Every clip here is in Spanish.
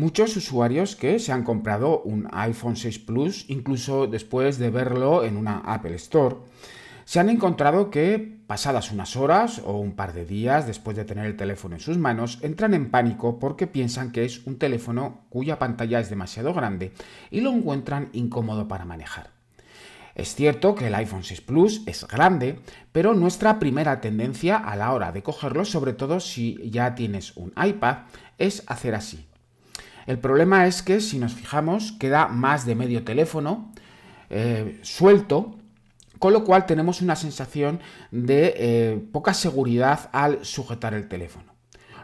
Muchos usuarios que se han comprado un iPhone 6 Plus incluso después de verlo en una Apple Store, se han encontrado que pasadas unas horas o un par de días después de tener el teléfono en sus manos, entran en pánico porque piensan que es un teléfono cuya pantalla es demasiado grande y lo encuentran incómodo para manejar. Es cierto que el iPhone 6 Plus es grande, pero nuestra primera tendencia a la hora de cogerlo, sobre todo si ya tienes un iPad, es hacer así, el problema es que si nos fijamos queda más de medio teléfono eh, suelto, con lo cual tenemos una sensación de eh, poca seguridad al sujetar el teléfono.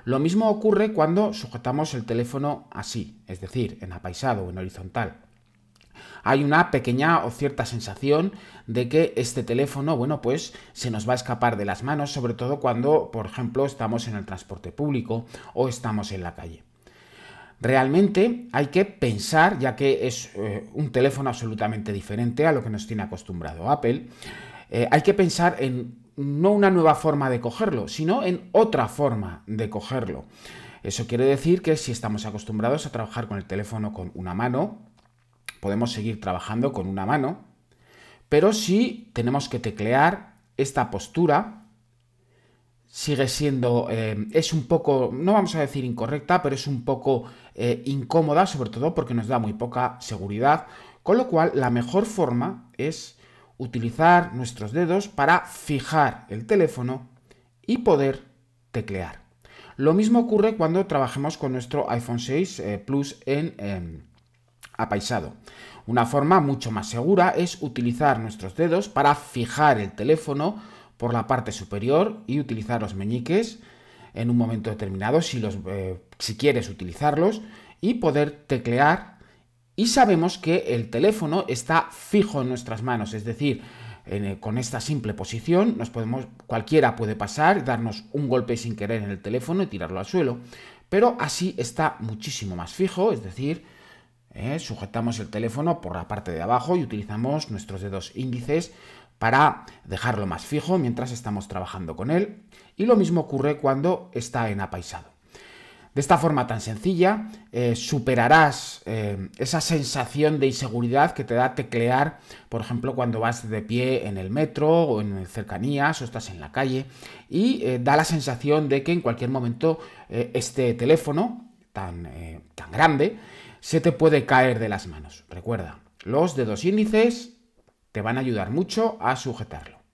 Lo mismo ocurre cuando sujetamos el teléfono así, es decir, en apaisado o en horizontal. Hay una pequeña o cierta sensación de que este teléfono, bueno, pues se nos va a escapar de las manos, sobre todo cuando, por ejemplo, estamos en el transporte público o estamos en la calle. Realmente hay que pensar, ya que es eh, un teléfono absolutamente diferente a lo que nos tiene acostumbrado Apple, eh, hay que pensar en no una nueva forma de cogerlo, sino en otra forma de cogerlo. Eso quiere decir que si estamos acostumbrados a trabajar con el teléfono con una mano, podemos seguir trabajando con una mano, pero si tenemos que teclear esta postura, sigue siendo, eh, es un poco, no vamos a decir incorrecta, pero es un poco eh, incómoda, sobre todo porque nos da muy poca seguridad, con lo cual la mejor forma es utilizar nuestros dedos para fijar el teléfono y poder teclear. Lo mismo ocurre cuando trabajemos con nuestro iPhone 6 eh, Plus en em, apaisado. Una forma mucho más segura es utilizar nuestros dedos para fijar el teléfono por la parte superior y utilizar los meñiques en un momento determinado si, los, eh, si quieres utilizarlos y poder teclear. Y sabemos que el teléfono está fijo en nuestras manos, es decir, eh, con esta simple posición nos podemos, cualquiera puede pasar, darnos un golpe sin querer en el teléfono y tirarlo al suelo, pero así está muchísimo más fijo, es decir, eh, sujetamos el teléfono por la parte de abajo y utilizamos nuestros dedos índices para dejarlo más fijo mientras estamos trabajando con él y lo mismo ocurre cuando está en apaisado. De esta forma tan sencilla eh, superarás eh, esa sensación de inseguridad que te da teclear, por ejemplo, cuando vas de pie en el metro o en cercanías o estás en la calle y eh, da la sensación de que en cualquier momento este teléfono tan, tan grande se te puede caer de las manos. Recuerda, los dedos índices te van a ayudar mucho a sujetarlo.